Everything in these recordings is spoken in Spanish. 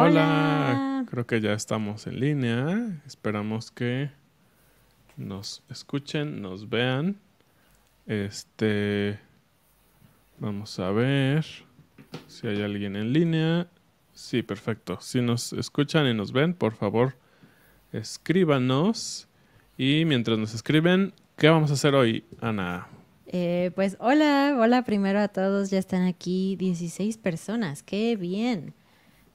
Hola. creo que ya estamos en línea. Esperamos que nos escuchen, nos vean. Este, vamos a ver si hay alguien en línea. Sí, perfecto. Si nos escuchan y nos ven, por favor, escríbanos. Y mientras nos escriben, ¿qué vamos a hacer hoy, Ana? Eh, pues hola, hola primero a todos. Ya están aquí 16 personas. ¡Qué bien!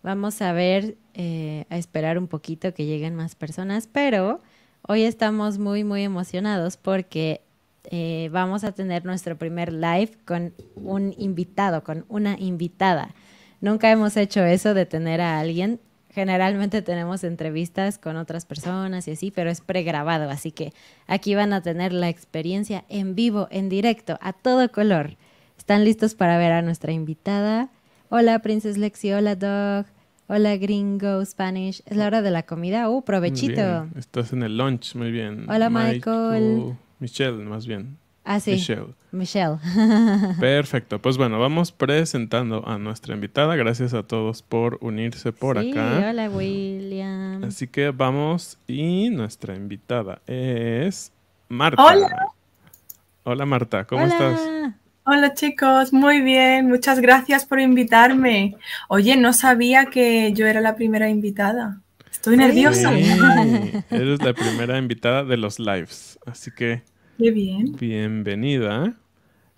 Vamos a ver, eh, a esperar un poquito que lleguen más personas, pero hoy estamos muy, muy emocionados porque eh, vamos a tener nuestro primer live con un invitado, con una invitada. Nunca hemos hecho eso de tener a alguien. Generalmente tenemos entrevistas con otras personas y así, pero es pregrabado, así que aquí van a tener la experiencia en vivo, en directo, a todo color. ¿Están listos para ver a nuestra invitada? Hola, Princess Lexi. Hola, Dog. Hola, Gringo Spanish. Es la hora de la comida. Uh, provechito. Estás en el lunch, muy bien. Hola, Michael. Michelle, más bien. Ah, sí. Michelle. Michelle. Perfecto. Pues bueno, vamos presentando a nuestra invitada. Gracias a todos por unirse por sí, acá. Hola, William. Así que vamos. Y nuestra invitada es Marta. Hola. Hola, Marta. ¿Cómo hola. estás? Hola chicos, muy bien, muchas gracias por invitarme. Oye, no sabía que yo era la primera invitada. Estoy nerviosa. eres la primera invitada de los lives, así que Qué bien. bienvenida.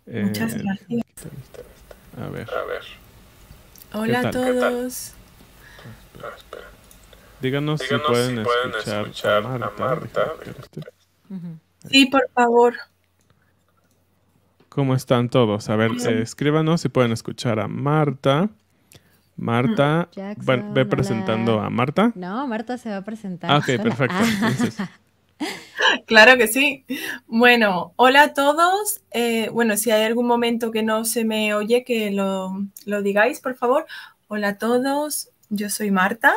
Eh, muchas gracias. A ver, Hola a todos. Díganos, si pueden, escuchar, A Marta. Sí, por favor. ¿Cómo están todos? A ver, eh, escríbanos si pueden escuchar a Marta. Marta, mm, ve presentando a Marta. No, Marta se va a presentar. Ah, ok, perfecto. Ah. Claro que sí. Bueno, hola a todos. Eh, bueno, si hay algún momento que no se me oye, que lo, digáis, por favor. Hola a todos, yo soy Marta.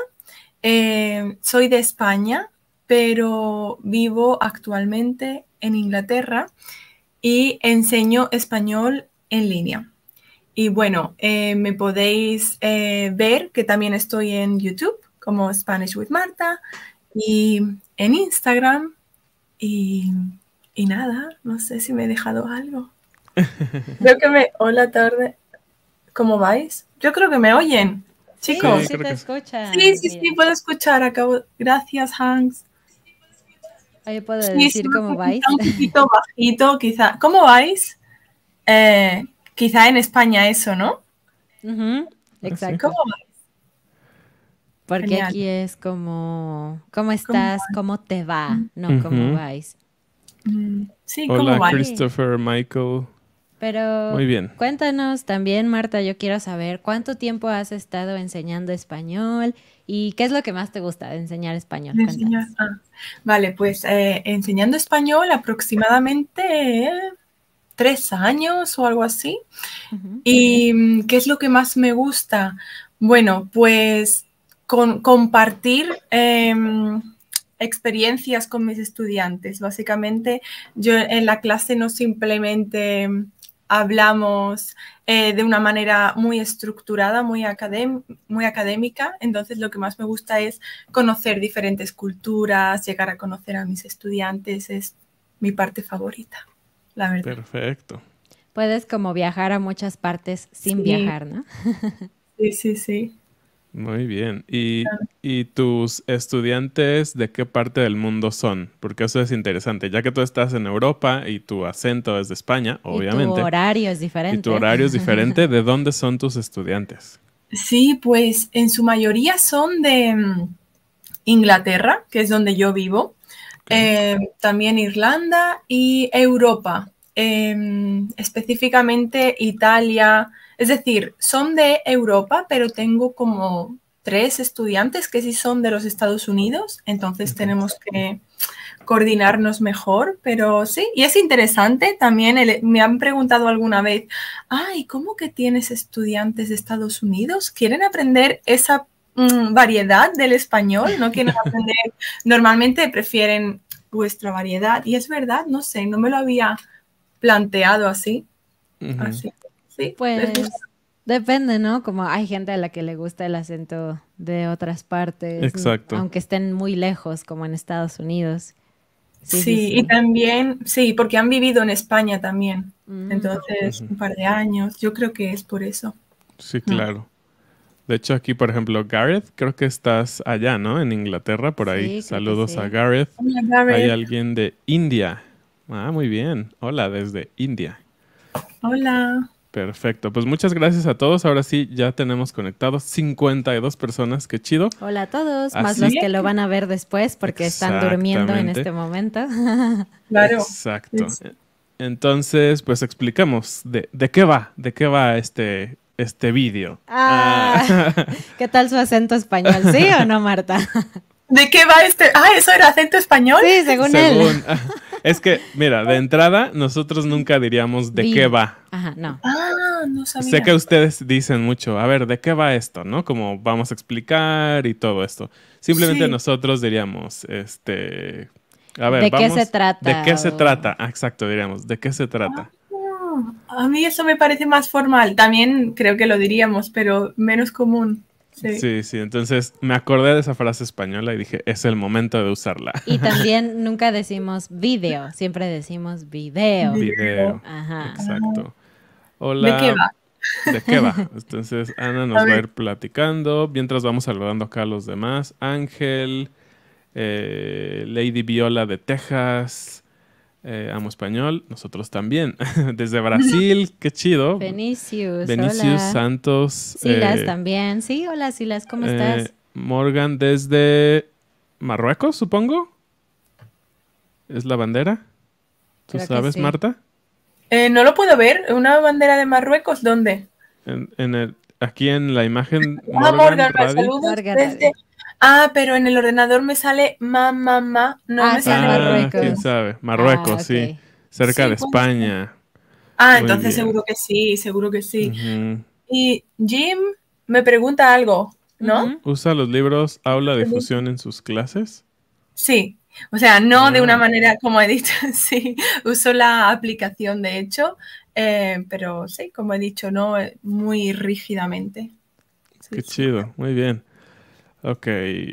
Eh, soy de España, pero vivo actualmente en Inglaterra y enseño español en línea. Y bueno, eh, me podéis eh, ver que también estoy en YouTube como Spanish with Marta y en Instagram. Y, nada, no sé si me he dejado algo. Creo que me... Hola tarde. ¿Cómo vais? Yo creo que me oyen. Chicos. Sí, sí, te escuchan. sí, sí, sí, puedo escuchar. Acabo... Gracias, Hans. Ahí puedo decir cómo vais. Un poquito bajito, quizá. ¿Cómo vais? Eh, quizá en España eso, ¿no? Ah, exacto. ¿Cómo vais? Porque aquí es como, ¿cómo estás? ¿Cómo, te va? No, ¿cómo vais? Mm, sí, ¿cómo Hola, Christopher, Michael. Pero Muy bien. cuéntanos también, Marta, yo quiero saber cuánto tiempo has estado enseñando español y qué es lo que más te gusta de enseñar español. Ah, Vale, pues eh, enseñando español aproximadamente eh, tres años o algo así. ¿Y mm, qué es lo que más me gusta? Bueno, pues compartir em, experiencias con mis estudiantes. Básicamente, yo en la clase no simplemente hablamos eh, de una manera muy estructurada, muy, académica. Entonces, lo que más me gusta es conocer diferentes culturas, llegar a conocer a mis estudiantes. Es mi parte favorita, la verdad. Perfecto. Puedes como viajar a muchas partes sin viajar, ¿no? sí, sí, sí. Muy bien. ¿Y, tus estudiantes de qué parte del mundo son? Porque eso es interesante, ya que tú estás en Europa y tu acento es de España, obviamente. Y tu horario es diferente. Y tu horario es diferente. ¿De dónde son tus estudiantes? Sí, pues en su mayoría son de mm, Inglaterra, que es donde yo vivo, eh, también Irlanda y Europa, em, específicamente Italia, es decir, son de Europa, pero tengo como tres estudiantes que sí son de los Estados Unidos, entonces tenemos que coordinarnos mejor, pero sí, y es interesante también, me han preguntado alguna vez, ay, ¿cómo que tienes estudiantes de Estados Unidos? ¿Quieren aprender esa mm, variedad del español? ¿No quieren aprender? normalmente prefieren vuestra variedad, y es verdad, no sé, no me lo había planteado así. Pues depende, ¿no? Como hay gente a la que le gusta el acento de otras partes, Exacto. aunque estén muy lejos, como en Estados Unidos. Sí, y también, sí, porque han vivido en España también. Mm. Entonces, un par de años, yo creo que es por eso. Sí, claro. De hecho, aquí, por ejemplo, Gareth, creo que estás allá, ¿no? En Inglaterra, por ahí. Saludos a Gareth. Hola, Gareth. Hay alguien de India. Ah, muy bien. Hola, desde India. Hola. Perfecto, pues muchas gracias a todos. Ahora sí, ya tenemos conectados 52 personas, qué chido. Hola a todos, más los que lo van a ver después porque están durmiendo en este momento. Claro. Exacto. Entonces, pues explicamos de, de qué va, de qué va este este vídeo. Ah, ah. ¿Qué tal su acento español? ¿Sí o no, Marta? ¿De qué va este? Ah, eso era acento español. Sí, según, según él. Es que, mira, de entrada, nosotros nunca diríamos de qué va. Ajá, no. Ah, no Sé que ustedes dicen mucho, a ver, ¿de qué va esto? ¿No? Como vamos a explicar y todo esto. Simplemente nosotros diríamos, este. A ver, ¿de qué se trata? ¿De qué se trata? Ah, exacto, diríamos, ¿de qué se trata? Ah, a mí eso me parece más formal. También creo que lo diríamos, pero menos común. Sí. sí, Entonces me acordé de esa frase española y dije, es el momento de usarla. Y también nunca decimos video, siempre decimos video. Video. Ajá. Exacto. Hola. ¿De qué va? ¿De qué va? Entonces Ana nos va a ir platicando mientras vamos saludando acá a los demás. Ángel, eh, Lady Viola de Texas. Eh, amo español, nosotros también. Desde Brasil, qué chido. Benicius. Benicius Santos. Silas eh, también. Sí, hola Silas, ¿cómo eh, estás? Morgan desde Marruecos, supongo. ¿Es la bandera? ¿Tú sabes, Marta? no lo puedo ver. ¿Una bandera de Marruecos? ¿Dónde? En, el, aquí en la imagen. Ah, Morgan, Ah, pero en el ordenador me sale ma, No ah, me sale ah, Marruecos. ¿Quién sabe? Marruecos, ah, sí. Cerca de España. Ah, entonces seguro que sí, seguro que sí. Y Jim me pregunta algo, ¿no? ¿Usa los libros aula de fusión en sus clases? Sí. O sea, no de una manera como he dicho, sí, uso la aplicación de hecho, eh, pero sí, como he dicho, no muy rígidamente. Qué chido, muy bien. Ok,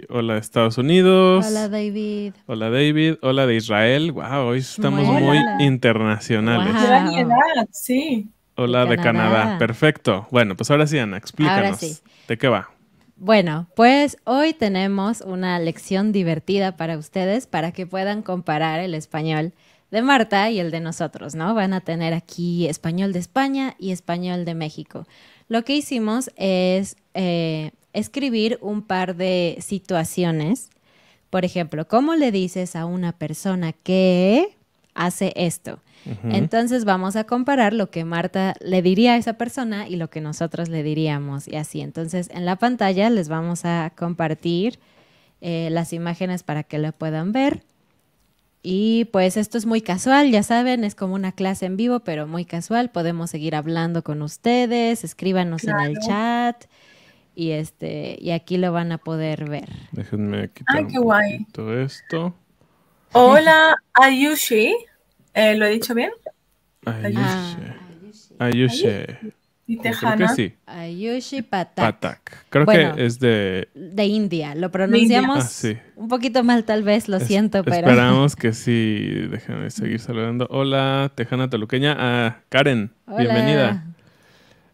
hola Estados Unidos. Hola David. Hola David, hola de Israel. Wow, hoy estamos muy, internacionales. Hola Canadá, sí. Hola de Canadá. perfecto. Bueno, pues ahora sí, Ana, explícanos. Ahora sí. ¿De qué va? Bueno, pues hoy tenemos una lección divertida para ustedes para que puedan comparar el español de Marta y el de nosotros, ¿no? Van a tener aquí español de España y español de México. Lo que hicimos es eh, escribir un par de situaciones. Por ejemplo, ¿cómo le dices a una persona que hace esto? Entonces vamos a comparar lo que Marta le diría a esa persona y lo que nosotros le diríamos y así. Entonces en la pantalla les vamos a compartir eh, las imágenes para que lo puedan ver. Y pues esto es muy casual, ya saben, es como una clase en vivo, pero muy casual. Podemos seguir hablando con ustedes, escríbanos en el chat y este y aquí lo van a poder ver. Déjenme quitar esto. Hola, Ayushi. Eh, ¿Lo he dicho bien? Ayushi. Ah, Ayushi. Y Tejana Ayushi Patak. Creo que es de... De India. Lo pronunciamos ah, un poquito mal tal vez, lo siento, pero... Esperamos que sí. Déjame seguir saludando. Hola, Tejana Taluqueña. Ah, Karen, bienvenida.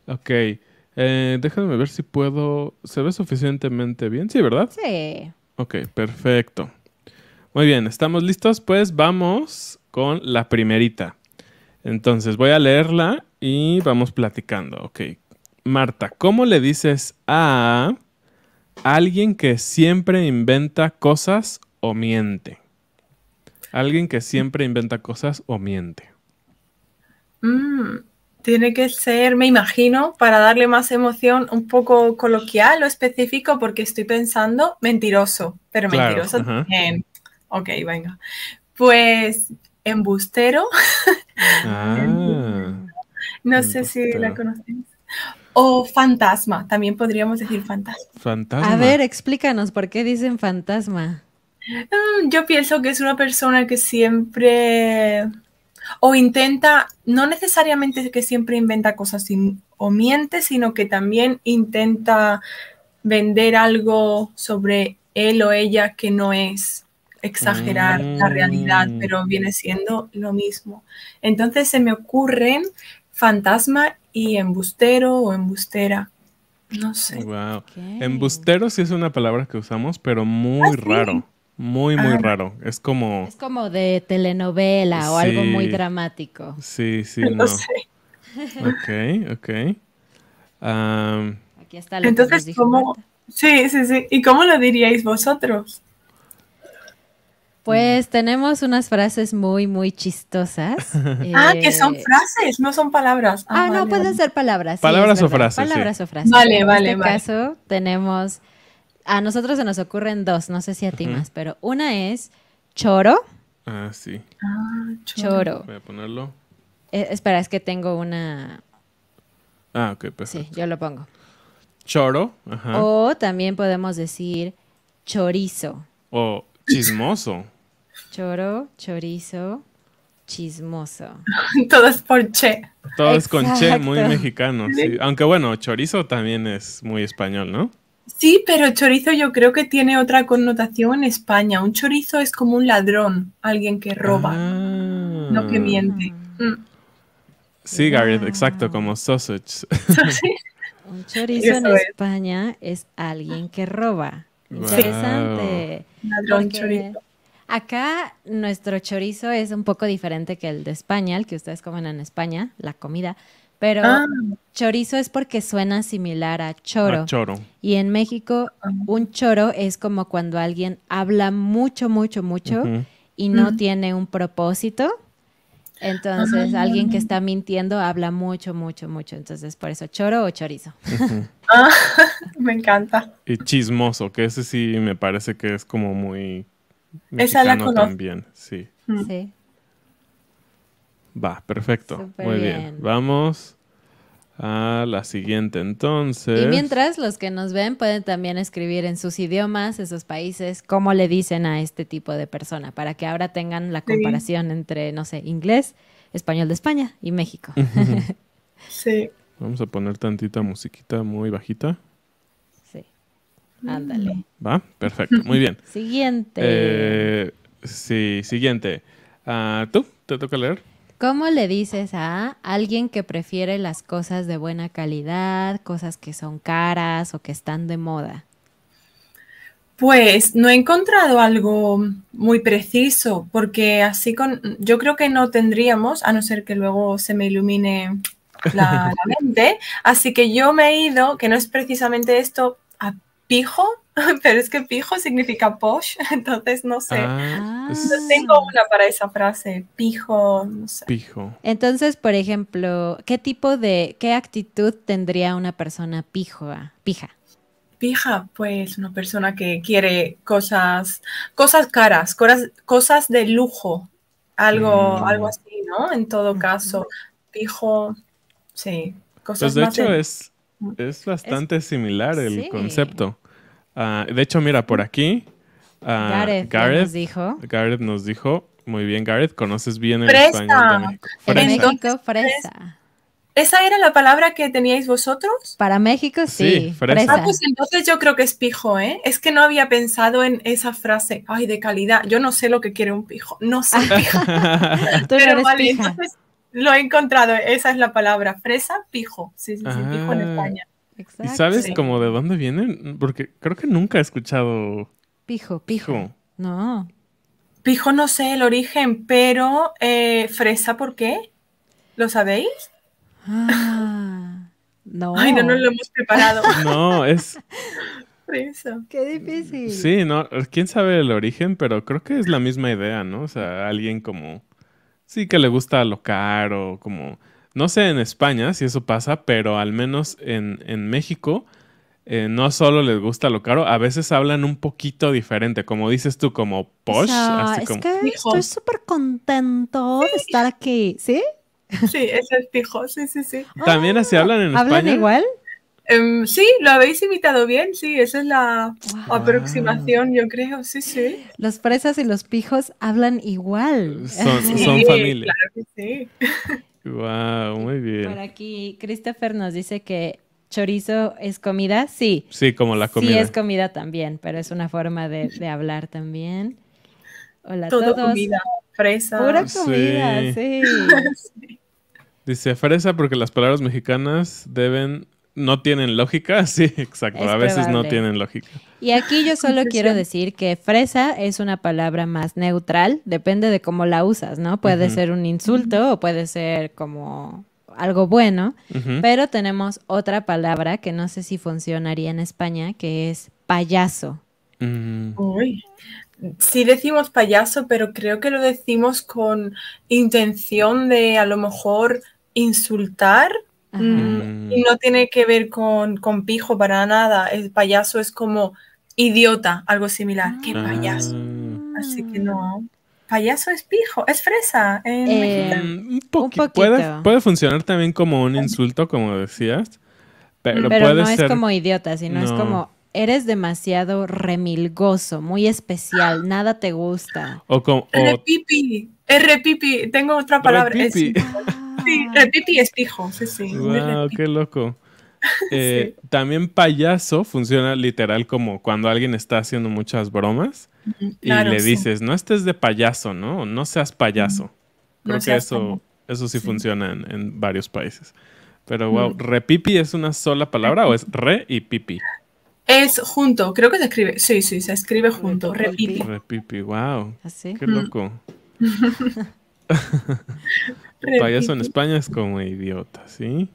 Ok. Eh, déjame ver si puedo. ¿Se ve suficientemente bien? Sí, ¿verdad? Sí. Ok, perfecto. Muy bien, ¿estamos listos? Pues vamos con la primerita. Entonces voy a leerla y vamos platicando. Ok. Marta, ¿cómo le dices a alguien que siempre inventa cosas o miente? Alguien que siempre inventa cosas o miente. Mmm... Tiene que ser, me imagino, para darle más emoción, un poco coloquial o específico, porque estoy pensando mentiroso, pero mentiroso también. Ok, venga. Pues embustero. no sé si la conocéis. O fantasma, también podríamos decir fantasma. Fantasma. A ver, explícanos por qué dicen fantasma. Mm, yo pienso que es una persona que siempre o intenta, no necesariamente que siempre inventa cosas o miente, sino que también intenta vender algo sobre él o ella que no es, exagerar la realidad, mm. pero viene siendo lo mismo. Entonces se me ocurren fantasma y embustero o embustera. No sé. Embustero sí es una palabra que usamos, pero muy ¿Ah, raro muy, muy raro. Es como... Es como de telenovela o algo muy dramático. Sí, sí, no. Sé. Ok, ok. Aquí está lo Entonces, ¿cómo? Sí, sí, sí. ¿Y cómo lo diríais vosotros? Pues tenemos unas frases muy, muy chistosas. Ah, que eh, son frases, no son palabras. Ah, ah no, pueden ser palabras. Palabras o frases. Palabras o frases. Vale, en vale, este caso tenemos a nosotros se nos ocurren dos, no sé si a ti más, pero una es choro. Ah, sí. Ah, choro. Voy a ponerlo. Eh, espera, es que tengo una. Ah, ok, perfecto. Sí, yo lo pongo. Choro. O también podemos decir chorizo. O chismoso. Choro, chorizo, chismoso. Todo es por che. Todo es con che, muy mexicano. Aunque bueno, chorizo también es muy español, ¿no? Sí, pero chorizo yo creo que tiene otra connotación en España. Un chorizo es como un ladrón, alguien que roba, no que ah. miente. Mm. Sí, Gareth, ah. exacto, como sausage. un chorizo en España es alguien que roba. Interesante. Ladrón chorizo. Acá nuestro chorizo es un poco diferente que el de España, el que ustedes comen en España, la comida. Pero ah. chorizo es porque suena similar a choro. choro. Y en México, ah. un choro es como cuando alguien habla mucho, mucho, mucho y no tiene un propósito. Entonces, ah. alguien que está mintiendo habla mucho, mucho, mucho. Entonces, por eso, choro o chorizo. me encanta. Y chismoso, que ese sí me parece que es como muy Esa la conozco. también, sí. Sí. Va, perfecto. Muy bien. Vamos a la siguiente entonces. Y mientras los que nos ven pueden también escribir en sus idiomas, esos países, cómo le dicen a este tipo de persona, para que ahora tengan la comparación entre, no sé, inglés, español de España y México. sí. Vamos a poner tantita musiquita muy bajita. Sí. Ándale. Va, perfecto, muy bien. siguiente. Eh, sí, siguiente. Ah, ¿Tú? ¿Te toca leer? ¿Cómo le dices a alguien que prefiere las cosas de buena calidad, cosas que son caras o que están de moda? Pues no he encontrado algo muy preciso, porque así con yo creo que no tendríamos, a no ser que luego se me ilumine la, la mente. Así que yo me he ido, que no es precisamente esto pijo, pero es que pijo significa posh, entonces no sé. Ah, ah. no tengo una para esa frase, pijo, no sé. Pijo. Entonces, por ejemplo, ¿qué tipo de, qué actitud tendría una persona pijo, ah, pija? Pija, pues una persona que quiere cosas, cosas caras, cosas, cosas de lujo, algo, mm. algo así, ¿no? En todo caso, pijo, sí, cosas pues, de hecho es, es bastante similar el concepto. Ah, de hecho, mira, por aquí. Ah, Gareth, nos dijo. Gareth nos dijo. Muy bien, Gareth, conoces bien el español de México. Fresa. fresa. ¿Esa era la palabra que teníais vosotros? Para México, sí. fresa. Ah, pues entonces yo creo que es pijo, ¿eh? Es que no había pensado en esa frase, ay, de calidad. Yo no sé lo que quiere un pijo. No sé. Pero entonces lo he encontrado. Esa es la palabra, fresa, pijo. Sí, sí, sí, pijo en España. ¿Y sabes como de dónde vienen? Porque creo que nunca he escuchado. Pijo, pijo. No. Pijo no sé el origen, pero eh, fresa, ¿por qué? ¿Lo sabéis? Ah, no. Ay, no nos lo hemos preparado. No, es. fresa. Qué difícil. Sí, no, quién sabe el origen, pero creo que es la misma idea, ¿no? O sea, alguien como. Sí, que le gusta lo o como no sé en España si eso pasa, pero al menos en, México eh, no solo les gusta lo caro, a veces hablan un poquito diferente, como dices tú, como posh. es que estoy súper contento de estar aquí, ¿sí? Sí, es es pijo, sí, sí, sí. ¿También así hablan en España? ¿Hablan igual? Em, sí, lo habéis imitado bien, sí, esa es la aproximación, yo creo, sí, sí. Los presas y los pijos hablan igual. Son, son Claro que sí. Wow, muy bien. Por aquí Christopher nos dice que chorizo es comida, sí. Sí, como la comida. Sí, es comida también, pero es una forma de, hablar también. Hola Todo a todos. comida, fresa. Pura comida, sí. Dice fresa porque las palabras mexicanas deben no tienen lógica, sí, exacto. a veces no tienen lógica. Y aquí yo solo quiero decir que fresa es una palabra más neutral, depende de cómo la usas, ¿no? Puede ser un insulto o puede ser como algo bueno, pero tenemos otra palabra que no sé si funcionaría en España, que es payaso. Mm. Sí decimos payaso, pero creo que lo decimos con intención de a lo mejor insultar Mm. Y no tiene que ver con, con, pijo para nada. El payaso es como idiota, algo similar. qué ah. payaso? Así que no. Ah. Payaso es pijo, es fresa. Eh, mm, un poquito. Puede, puede, funcionar también como un insulto, como decías. Pero, no es como idiota, sino es como eres demasiado remilgoso, muy especial, nada te gusta. O como. R pipi, tengo otra palabra. Es... Sí, es pijo, sí, sí. Wow, qué loco. Eh, también payaso funciona literal como cuando alguien está haciendo muchas bromas y le dices, no estés de payaso, ¿no? No seas payaso. Creo que eso, eso sí, funciona en, varios países. Pero wow, repipi es una sola palabra o es re y pipi? Es junto, creo que se escribe. Sí, sí, se escribe junto, repipi. Repipi, wow. Así. ¿Ah, qué loco. payaso en España es como idiota, ¿sí?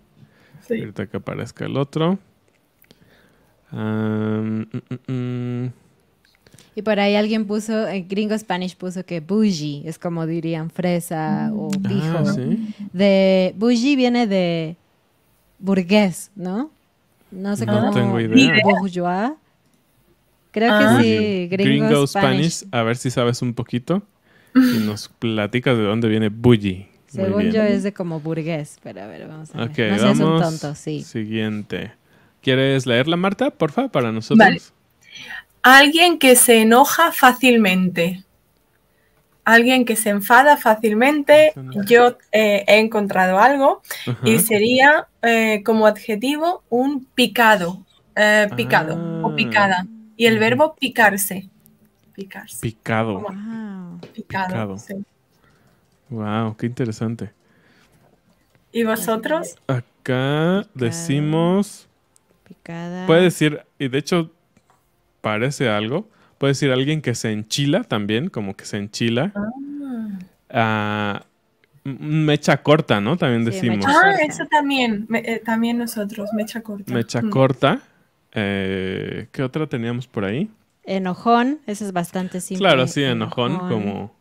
Ahorita que aparezca el otro. Mm, mm, mm. y por ahí alguien puso, eh, Gringo Spanish puso que bougie es como dirían fresa o ah, pijo. De bougie viene de burgués, ¿no? No sé cómo. Tengo idea. Creo que ah. sí, Gringo, Spanish. A ver si sabes un poquito. Y nos platicas de dónde viene Bully. Según yo es de como burgués, pero a ver, vamos a ver. no seas un tonto, sí. Siguiente. ¿Quieres leerla, Marta, porfa, para nosotros? Alguien que se enoja fácilmente. Alguien que se enfada fácilmente. Yo eh, he encontrado algo y sería eh, como adjetivo un picado. Eh, picado o ah. picada. Y el verbo picarse. Picado. Wow. Picado. Wow, qué interesante. ¿Y vosotros? Acá decimos. Picada. Puede decir, y de hecho parece algo. Puede decir alguien que se enchila también, como que se enchila. Ah. Ah, mecha corta, ¿no? También decimos. ah, eso también. Eh, también nosotros, mecha corta. Mecha mm. corta. Eh, ¿Qué otra teníamos por ahí? enojón, eso es bastante simple. Claro, sí, enojón, como...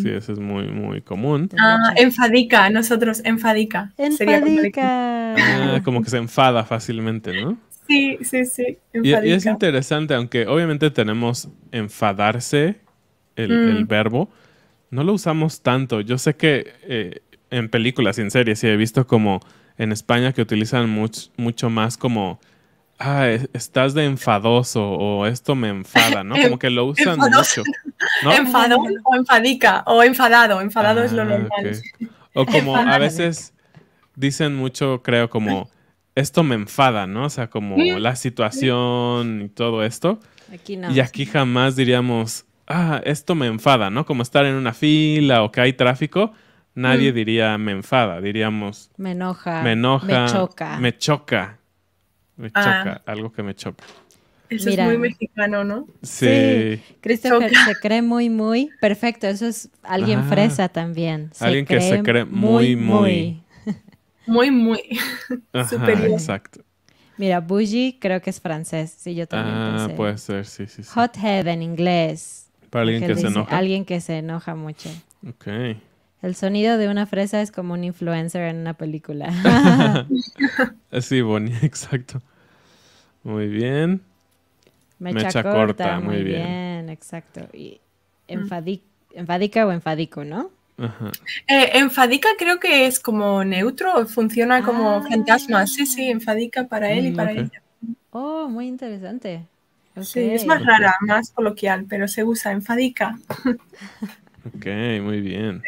Sí, eso es muy, muy común. Ah, enfadica, nosotros, enfadica. Enfadica. Ah, como que se enfada fácilmente, ¿no? Sí, sí, sí. Y, es interesante, aunque obviamente tenemos enfadarse, mm. el, verbo, no lo usamos tanto. Yo sé que eh, en películas y en series, sí, he visto como en España que utilizan mucho más como ah, estás de enfadoso o esto me enfada, ¿no? Como que lo usan mucho. ¿no? o enfadica o enfadado, enfadado es lo ah, normal. O como a veces dicen mucho, creo, como esto me enfada, ¿no? O sea, como mm. la situación y todo esto. Aquí no. Y aquí jamás diríamos, ah, esto me enfada, ¿no? Como estar en una fila o que hay tráfico, nadie mm. diría me enfada, diríamos. Me enoja. Me enoja. Me choca. Me choca. Me ah. choca, algo que me choca. Eso es muy mexicano, ¿no? Sí. Christopher se cree muy, muy. Perfecto, eso es alguien fresa también. alguien que se cree muy, muy. Muy, muy. Superior. Exacto. Mira, bougie creo que es francés. Sí, yo también. Ah, puede ser, sí, sí, en inglés. Para alguien que se enoja. Alguien que se enoja mucho. Ok. El sonido de una fresa es como un influencer en una película. sí, Bonnie, exacto. Muy bien. Mecha, corta, muy bien. Exacto. Y mm. enfadica o enfadico, ¿no? Eh, enfadica creo que es como neutro, funciona como ah. fantasma. Sí, sí, enfadica para él y mm, para ella. Oh, muy interesante. Sí, es más rara, más coloquial, pero se usa enfadica. Ok, muy bien.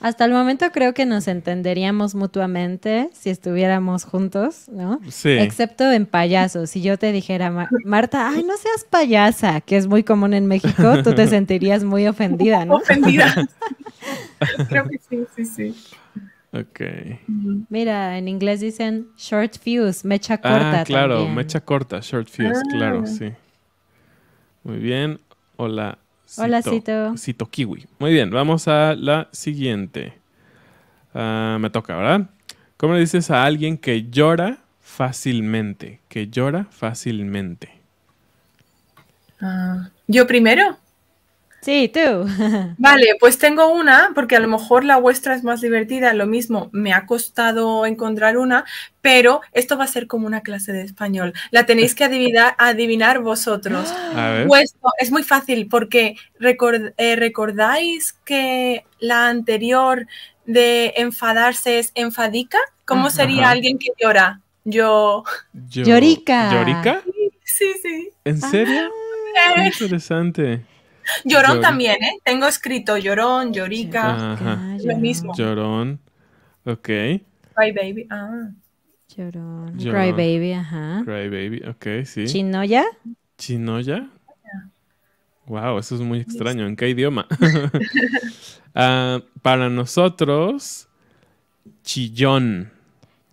Hasta el momento creo que nos entenderíamos mutuamente si estuviéramos juntos, ¿no? Sí. Excepto en payasos. Si yo te dijera, Marta, ay, no seas payasa, que es muy común en México, tú te sentirías muy ofendida, ¿no? Ofendida. creo que sí, sí, sí. Ok. Mira, en inglés dicen short fuse, mecha ah, corta. Ah, claro, mecha corta, short fuse, claro, ah. sí. Muy bien. Hola, Hola, Cito. Cito Kiwi. Muy bien, vamos a la siguiente. Ah, me toca, ¿verdad? ¿Cómo le dices a alguien que llora fácilmente? Que llora fácilmente. Ah, ¿Yo primero? Sí, tú. vale, pues tengo una, porque a lo mejor la vuestra es más divertida, lo mismo, me ha costado encontrar una, pero esto va a ser como una clase de español. La tenéis que adivinar, adivinar vosotros. Pues, es muy fácil, porque eh, recordáis que la anterior de enfadarse es enfadica. ¿Cómo sería alguien que llora? Yo. Llorica. ¿Llorica? Sí, sí. ¿En serio? Ah. Interesante. Llorón también, ¿eh? Tengo escrito llorón, llorica, lo mismo. Llorón, ok. Cry Baby, ah. Llorón. Cry Baby, ajá. Cry Baby, ok, sí. ¿Chinoya? ¿Chinoya? Wow, eso es muy extraño. ¿En qué idioma? Ah, para nosotros, chillón.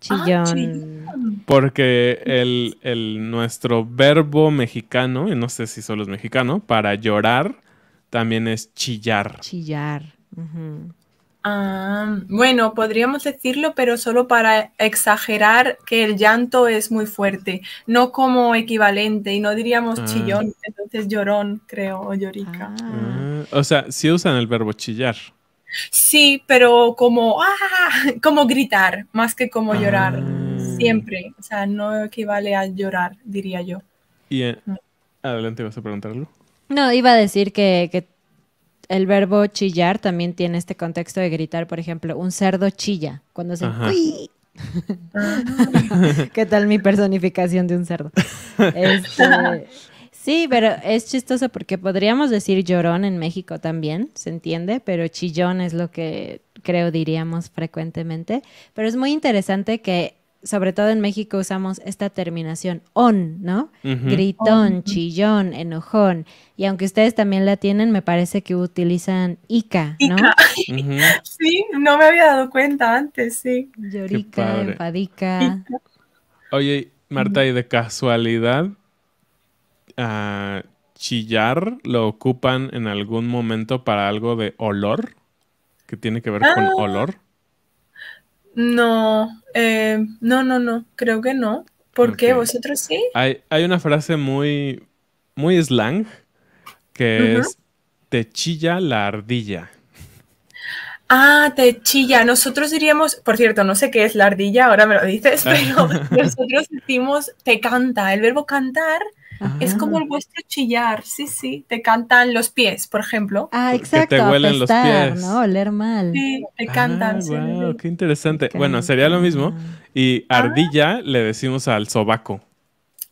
Ah, chillón. Porque el, el, nuestro verbo mexicano, y no sé si solo es mexicano, para llorar también es chillar. Chillar. Ah, bueno, podríamos decirlo, pero solo para exagerar que el llanto es muy fuerte, no como equivalente, y no diríamos ah. chillón, entonces llorón, creo, o llorica. Ah, o sea, sí usan el verbo chillar. Sí, pero como, como gritar, más que como llorar, siempre. O sea, no equivale a llorar, diría yo. Y, eh, adelante, vas a preguntarlo. No, iba a decir que, el verbo chillar también tiene este contexto de gritar, por ejemplo, un cerdo chilla cuando ah. se... ¿Qué tal mi personificación de un cerdo? Este, sí, pero es chistoso porque podríamos decir llorón en México también, se entiende, pero chillón es lo que creo diríamos frecuentemente. Pero es muy interesante que sobre todo en México usamos esta terminación on, ¿no? Gritón, chillón, enojón. Y aunque ustedes también la tienen, me parece que utilizan ica, ¿no? sí, no me había dado cuenta antes, sí. Llorica, enfadica. Oye, Marta, ¿y de casualidad ah, chillar lo ocupan en algún momento para algo de olor? ¿Que tiene que ver con ah. olor? No, eh, no, no, no, creo que no. ¿Por qué? ¿Vosotros sí? Hay, una frase muy, muy slang que es, te chilla la ardilla. Ah, te chilla. Nosotros diríamos, por cierto, no sé qué es la ardilla, ahora me lo dices, pero nosotros decimos te canta. El verbo cantar es ah. como el vuestro chillar, sí, sí, te cantan los pies, por ejemplo. Ah, exacto. te huelen los pies. ¿no? Oler mal. Sí, te cantan. Ah, qué interesante. bueno, sería lo mismo. Y ah. ardilla le decimos al sobaco.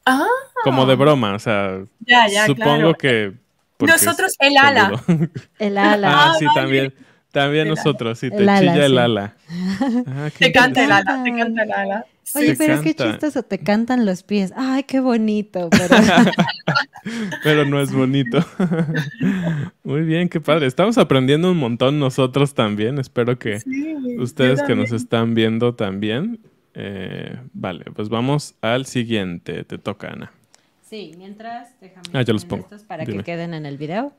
Ah. Como de broma, o sea, ya, ya, supongo que... Nosotros el ala. El ala. Ah, sí, también. También nosotros, ala. sí, te chilla el ala. Ah, te canta el ala, te canta el ala. Oye, pero qué chistoso, te cantan los pies. Ay, qué bonito. Pero, no es bonito. Muy bien, qué padre. Estamos aprendiendo un montón nosotros también. Espero que ustedes que nos están viendo también. Eh, vale, pues vamos al siguiente. Te toca, Ana. Sí, mientras, déjame ah, los pongo. para que queden en el video.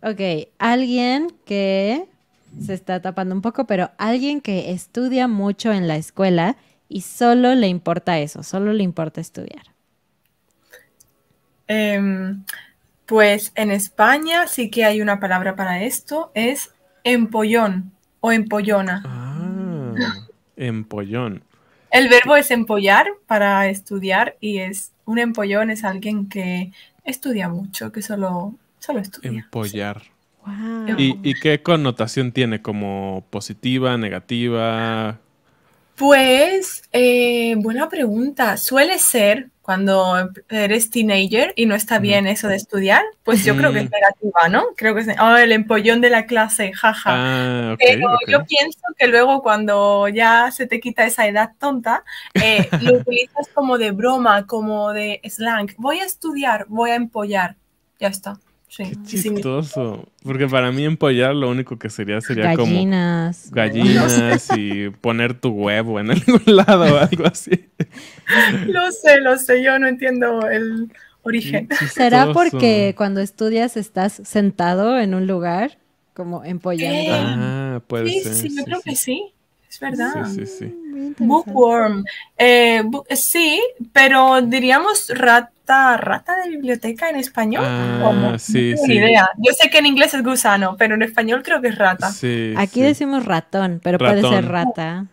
Ok, alguien que se está tapando un poco, pero alguien que estudia mucho en la escuela y solo le importa eso, solo le importa estudiar? Em, pues en España sí que hay una palabra para esto, es empollón o empollona. Ah, empollón. El verbo es empollar para estudiar y es un empollón es alguien que estudia mucho, que solo, solo estudia. Empollar. ¿Y, ¿Y, qué connotación tiene? ¿Como positiva, negativa? Pues, eh, buena pregunta. Suele ser cuando eres teenager y no está bien eso de estudiar, pues yo creo que es mm. negativa, ¿no? Creo que es ah, el empollón de la clase, jaja. Ah, Pero yo pienso que luego cuando ya se te quita esa edad tonta, eh, lo utilizas como de broma, como de slang. Voy a estudiar, voy a empollar. Ya está. Sí. Qué chistoso. Porque para mí empollar lo único que sería sería como gallinas y poner tu huevo en algún lado o algo así. Lo sé, lo sé, yo no entiendo el origen. ¿Será porque cuando estudias estás sentado en un lugar como empollando? Eh, ah, puede sí, ser. Sí, yo creo que sí. Es verdad. Sí, sí, sí. Ah, Bookworm. Eh, sí, pero diríamos rata, rata de biblioteca en español. Ah, como, sí, sí. idea. Yo sé que en inglés es gusano, pero en español creo que es rata. Sí, Aquí decimos ratón, pero puede ser rata.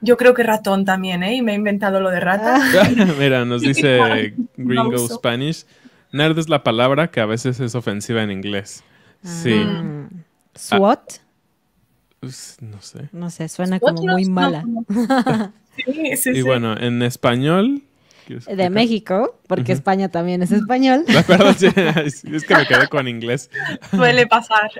Yo creo que ratón también, ¿eh? Y me he inventado lo de rata. Ah. Mira, nos dice Gringo Spanish. Nerd es la palabra que a veces es ofensiva en inglés. Sí. Mm. ¿SWAT? Pues, no sé. No sé, suena como muy mala. y bueno, en español. De México, porque España también es español. acuerdo, es, es que me quedé con inglés. Suele pasar.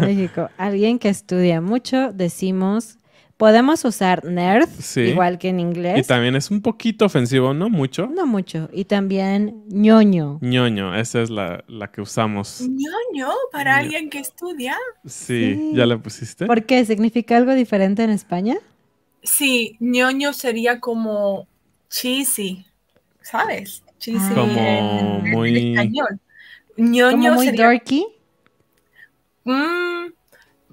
México. Alguien que estudia mucho, decimos Podemos usar nerd, igual que en inglés. Y también es un poquito ofensivo, no mucho. No mucho. Y también ñoño. ñoño, esa es la, que usamos. ñoño, para alguien que estudia. Sí, ya la pusiste. ¿Por qué? ¿Significa algo diferente en España? Sí, ñoño sería como cheesy, ¿sabes? Cheesy ah. como muy... ñoño muy dorky? Mm,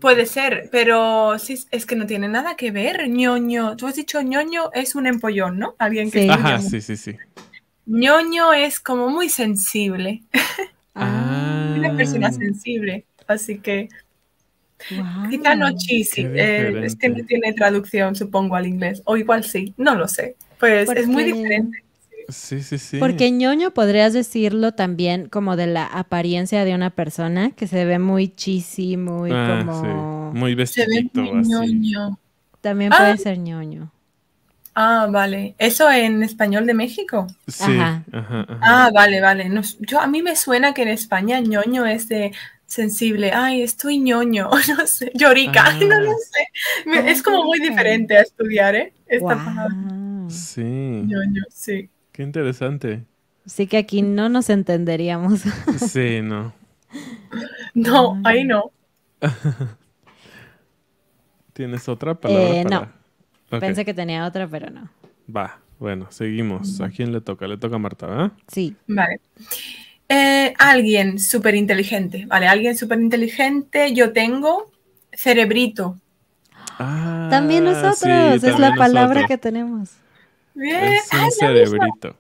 Puede ser, pero sí, es que no tiene nada que ver, ñoño. Tú has dicho ñoño es un empollón, ¿no? Alguien que... Sí. Ajá, sí, sí, sí. ñoño es como muy sensible. Ah. Una persona sensible, así que... Wow, no eh, es que no tiene traducción, supongo, al inglés. O igual sí, no lo sé. Pues es muy diferente. Sí, sí, sí. Porque ñoño podrías decirlo también como de la apariencia de una persona que se ve muy chisi, muy ah, como. Muy vestidito. Se ve ñoño. También ah. puede ser ñoño. Ah, vale. ¿Eso en español de México? Sí. Ajá. Ah, vale, vale. yo, a mí me suena que en España ñoño es de sensible. Ay, estoy ñoño. No sé. Llorica. Ah. No lo sé. Es como muy diferente a estudiar, ¿eh? Esta Sí. Ñoño, sí. Qué interesante. Sí que aquí no nos entenderíamos. Sí, no. No, ahí no. ¿Tienes otra palabra? Eh, no. Pensé que tenía otra, pero no. Va, bueno, seguimos. ¿A quién le toca? Le toca a Marta, ¿verdad? Sí. Vale. Eh, alguien súper inteligente, ¿vale? Alguien súper inteligente. Yo tengo cerebrito. Ah, también nosotros, es la palabra que tenemos. Es un cerebrito.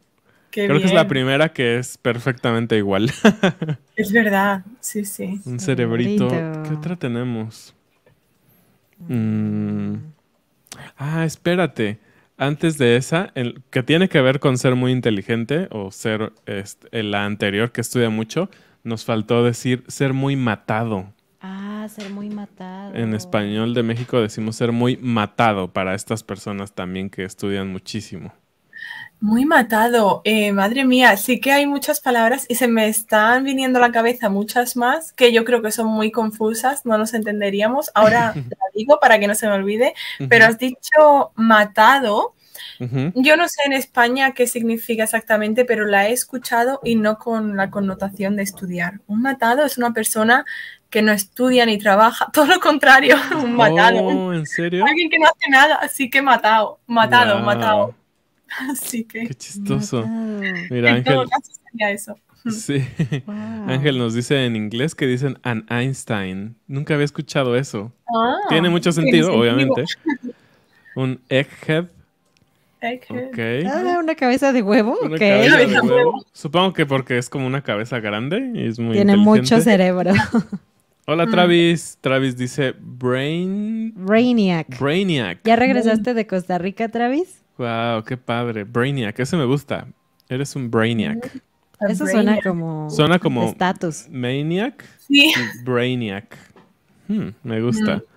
Creo que es la primera que es perfectamente igual. es verdad, sí, sí. Un cerebrito. ¿Qué otra tenemos? Mm. Mm. Ah, espérate. Antes de esa, el, que tiene que ver con ser muy inteligente o ser este, la anterior que estudia mucho, nos faltó decir ser muy matado. Ah, ser muy matado. En español de México decimos ser muy matado para estas personas también que estudian muchísimo. Muy matado, eh, madre mía, sí que hay muchas palabras y se me están viniendo a la cabeza muchas más que yo creo que son muy confusas, no nos entenderíamos. Ahora la digo para que no se me olvide, pero has dicho matado yo no sé en España qué significa exactamente, pero la he escuchado y no con la connotación de estudiar. Un matado es una persona que no estudia ni trabaja, todo lo contrario, un oh, matado. ¿En serio? Alguien que no hace nada, así que matado, matado, matado. Así que. Qué chistoso. Mira, en Ángel. Todo caso sería eso. Sí. Ángel nos dice en inglés que dicen an Einstein. Nunca había escuchado eso. Ah, tiene mucho sentido. obviamente. un egghead Okay. Ah, una cabeza de huevo. Supongo que porque es como una cabeza grande y es muy Tiene mucho cerebro. Hola mm. Travis. Travis dice Brain. Brainiac. Brainiac. ¿Ya regresaste de Costa Rica, Travis? Wow, qué padre. Brainiac, ese me gusta. Eres un Brainiac. Eso suena como. Suena como. Status. Maniac. Brainiac. Hmm, me gusta. Mm.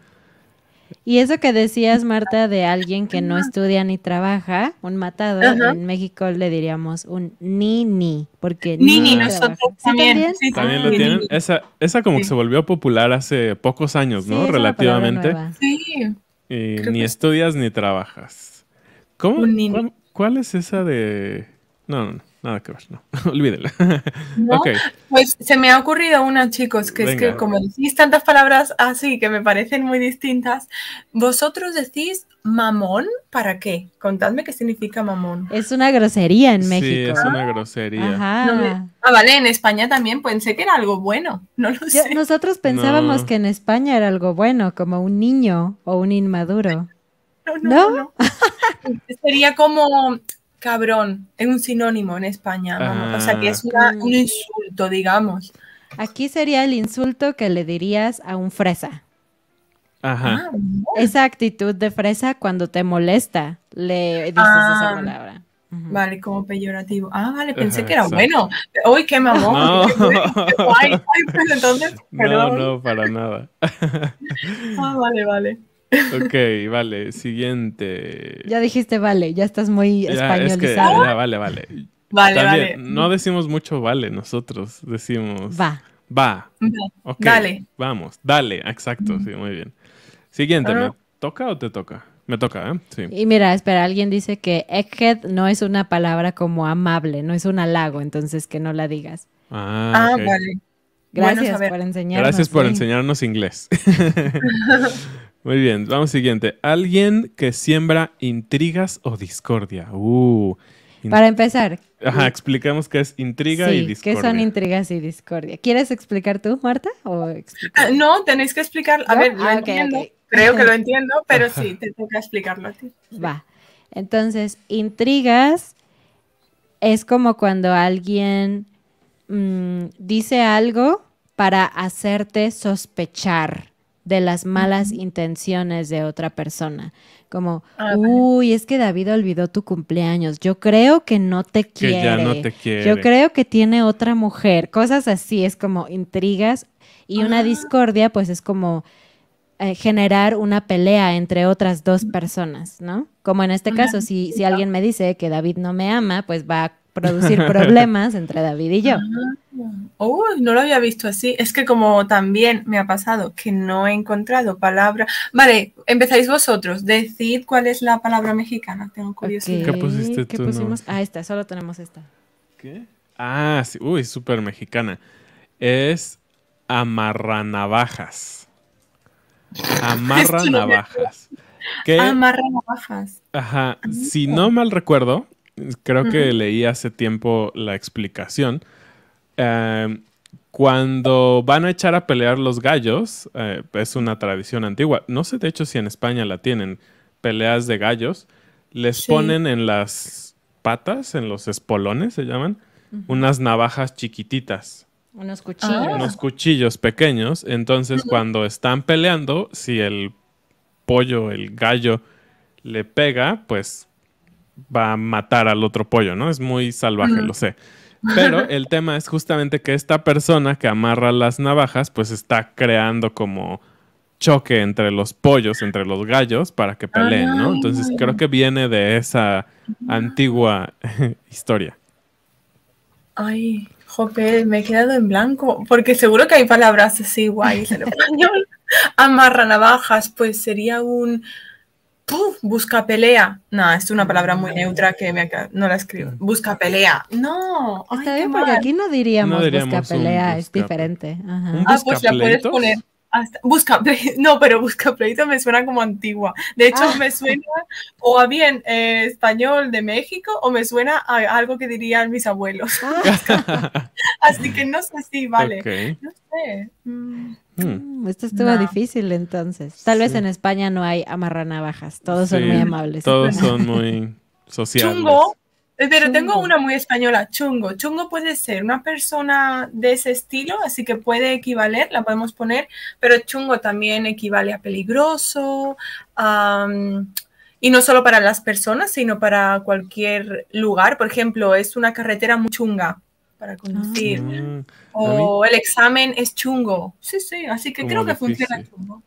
Y eso que decías, Marta, de alguien que no estudia ni trabaja, un matado, en México le diríamos un nini, porque nini no nosotros también. también? lo tienen. Esa, esa como que se volvió popular hace pocos años, ¿no? Relativamente. Sí. ni estudias ni trabajas. ¿Cómo? ¿Cuál, ¿Cuál es esa de.? No, no, no. Nada que ver, no. Olvídela. Pues se me ha ocurrido una, chicos, que es que como decís tantas palabras así que me parecen muy distintas, vosotros decís mamón, ¿para qué? Contadme qué significa mamón. Es una grosería en México. Sí, es una grosería. Ah, vale, en España también pensé que era algo bueno. No lo sé. nosotros pensábamos que en España era algo bueno, como un niño o un inmaduro. no, ¿No? no. Sería como cabrón es un sinónimo en España, o sea que es ah. un insulto, digamos. Aquí sería el insulto que le dirías a un fresa. Ajá. Ah, esa actitud de fresa cuando te molesta, le dices esa ah, palabra. Vale, como peyorativo. Ah, vale, pensé que era bueno. Uy, qué mamón. No. Pues, entonces, No, no, para nada. ah, vale, vale. Ok, vale, siguiente. Ya dijiste vale, ya estás muy españolizado. vale, vale. Vale, vale. No decimos mucho vale nosotros, decimos... Va. Va. Okay, dale. Vamos, dale, exacto, sí, muy bien. Siguiente, ¿me toca o te toca? Me toca, ¿eh? Sí. Y mira, espera, alguien dice que egghead no es una palabra como amable, no es un halago, entonces que no la digas. Ah, ah vale. Gracias por enseñarnos. Gracias por enseñarnos inglés. Muy bien, vamos siguiente. Alguien que siembra intrigas o discordia. Uh, Para empezar. Ajá, explicamos qué es intriga y discordia. ¿Qué son intrigas y discordia? ¿Quieres explicar tú, Marta? Ah, no, tenéis que explicar. A ver, lo ah, entiendo. Creo que lo entiendo, pero sí, te que explicarlo a ti. Va. Entonces, intrigas es como cuando alguien mm, dice algo para hacerte sospechar de las malas intenciones de otra persona. Como, ah, uy, es que David olvidó tu cumpleaños. Yo creo que no te quiere. no te Yo creo que tiene otra mujer. Cosas así, es como intrigas. Y una discordia, pues es como eh, generar una pelea entre otras dos personas, ¿no? Como en este caso, si, si alguien me dice que David no me ama, pues va a producir problemas entre David y yo. Ah, uy, no lo había visto así. Es que como también me ha pasado que no he encontrado palabra. Vale, empezáis vosotros. Decid cuál es la palabra mexicana. Tengo curiosidad. ¿Qué pusiste Pusimos? Ah, esta, solo tenemos esta. ¿Qué? Ah, sí. Uy, súper mexicana. Es amarranavajas. Amarranavajas. ¿Qué? Amarra navajas. Ajá. Ah. Si no mal recuerdo, creo que leí hace tiempo la explicación. Em, cuando van a echar a pelear los gallos, eh, es una tradición antigua, no sé de hecho si en España la tienen, peleas de gallos, les ponen en las patas, en los espolones se llaman, unas navajas chiquititas. Unos ah. cuchillos. Unos cuchillos pequeños. Entonces, cuando están peleando, si el pollo, el gallo, le pega, pues va a matar al otro pollo, ¿no? Es muy salvaje, lo sé. Pero el tema es justamente que esta persona que amarra las navajas, pues está creando como choque entre los pollos, entre los gallos, para que peleen, ¿no? Entonces creo que viene de esa antigua historia. Ay, jope, me he quedado en blanco, porque seguro que hay palabras así guays en español. Amarra navajas, pues sería un busca pelea. No, es una palabra muy mm. neutra que no la escribo. Busca pelea. No. porque aquí no diríamos, busca pelea, es diferente. ah, pues la puedes poner. Busca busca no, pero busca pleito me suena como antigua. De hecho, ah. me suena o a bien eh, español de México o me suena a algo que dirían mis abuelos. Ah. Así que no sé si vale. No sé. Mm. Hmm. Mm, esto estuvo difícil entonces. Tal vez en España no hay amarranavajas. Todos son muy amables. Todos son muy sociales. Chungo. Eh, pero tengo una muy española, chungo. Chungo puede ser una persona de ese estilo, así que puede equivaler, la podemos poner, pero chungo también equivale a peligroso, y no solo para las personas, sino para cualquier lugar. Por ejemplo, es una carretera muy chunga para ah. conducir. Mm. o el examen es chungo. Sí, sí, así que creo que funciona chungo.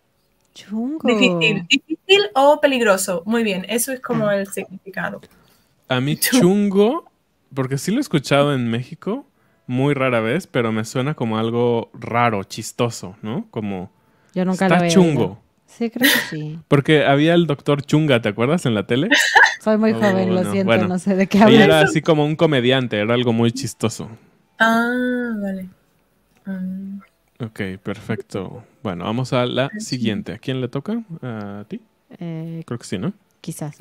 Chungo. Difícil, difícil o peligroso. Muy bien, eso es como mm. el significado. A mí chungo, porque sí lo he escuchado en México, muy rara vez, pero me suena como algo raro, chistoso, ¿no? Como... nunca está chungo. Sí, creo que sí. Porque había el doctor Chunga, ¿te acuerdas? En la tele. Soy muy oh, joven, lo siento, no sé de qué hablas. era así como un comediante, era algo muy chistoso. Ah, vale. Ah. Ok, perfecto. Bueno, vamos a la siguiente. ¿A quién le toca? ¿A ti? Eh, creo que sí, ¿no? Quizás.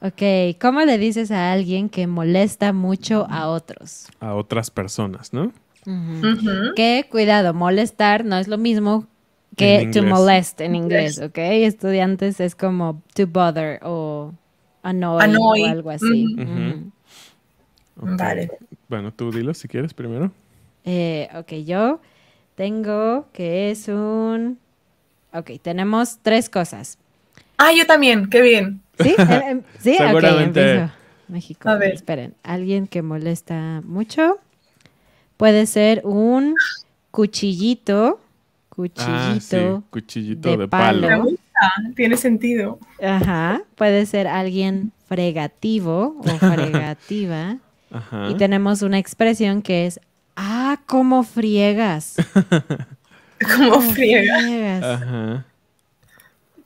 Ok, ¿cómo le dices a alguien que molesta mucho a otros? A otras personas, ¿no? Que cuidado, molestar no es lo mismo que to molest en inglés, ¿ok? Estudiantes es como to bother o annoy, o algo así. Vale. Bueno, tú dilo si quieres primero. Eh, ok, yo tengo que es un... Ok, tenemos tres cosas. Ah, yo también, qué bien. Sí, eh, em, sí, empiezo. México. A Esperen, alguien que molesta mucho puede ser un cuchillito Ah, cuchillito, cuchillito de, palo. Tiene sentido. Ajá. Puede ser alguien fregativo o fregativa. Ajá. Y tenemos una expresión que es, ah, ¿cómo friegas? ¿Cómo friegas? Ajá.